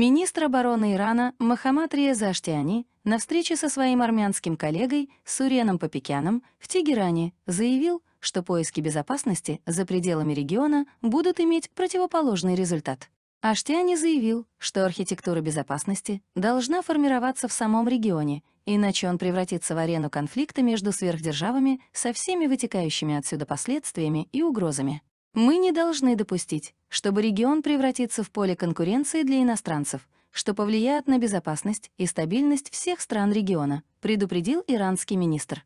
Министр обороны Ирана Мохаммад Реза Аштиани на встрече со своим армянским коллегой Суреном Попекяном в Тегеране заявил, что поиски безопасности за пределами региона будут иметь противоположный результат. Аштиани заявил, что архитектура безопасности должна формироваться в самом регионе, иначе он превратится в арену конфликта между сверхдержавами со всеми вытекающими отсюда последствиями и угрозами. Мы не должны допустить, чтобы регион превратится в поле конкуренции для иностранцев, что повлияет на безопасность и стабильность всех стран региона, предупредил иранский министр.